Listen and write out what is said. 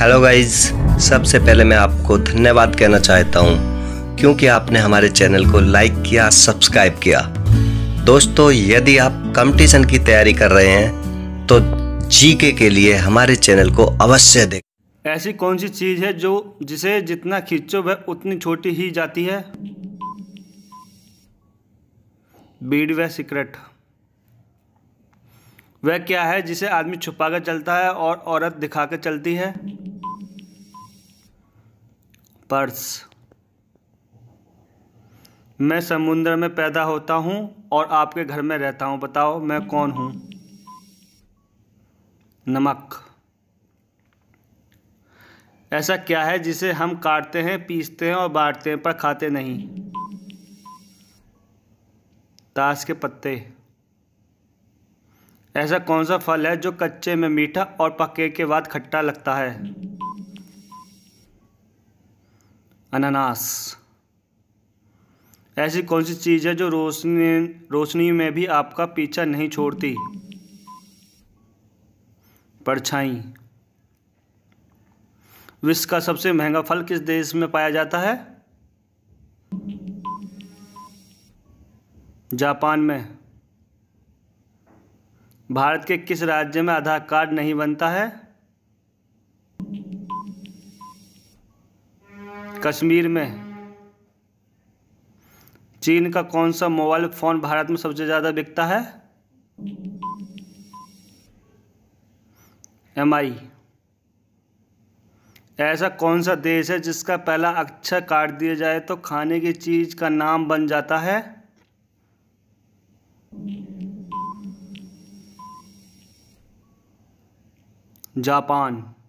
hello guys सबसे पहले मैं आपको धन्यवाद कहना चाहता हूँ क्योंकि आपने हमारे चैनल को लाइक किया सब्सक्राइब किया दोस्तों यदि आप कंपटीशन की तैयारी कर रहे हैं तो जीके के लिए हमारे चैनल को अवश्य देख ऐसी कौन सी चीज़ है जो जिसे जितना खींचो वह उतनी छोटी ही जाती है बीड व सिगरेट वह क्या है जिसे आदमी छुपा कर चलता है और औरत दिखा कर चलती है पर्स मैं समुद्र में पैदा होता हूँ और आपके घर में रहता हूँ बताओ मैं कौन हूँ नमक ऐसा क्या है जिसे हम काटते हैं पीसते हैं और बांटते हैं पर खाते नहीं ताश के पत्ते ऐसा कौन सा फल है जो कच्चे में मीठा और पके के बाद खट्टा लगता है अनानास ऐसी कौन सी चीज़ है जो रोशनी रोशनी में भी आपका पीछा नहीं छोड़ती परछाई विश्व का सबसे महंगा फल किस देश में पाया जाता है जापान में भारत के किस राज्य में आधार कार्ड नहीं बनता है कश्मीर में चीन का कौन सा मोबाइल फ़ोन भारत में सबसे ज़्यादा बिकता है एम आई ऐसा कौन सा देश है जिसका पहला अक्षर काट दिया जाए तो खाने की चीज़ का नाम बन जाता है जापान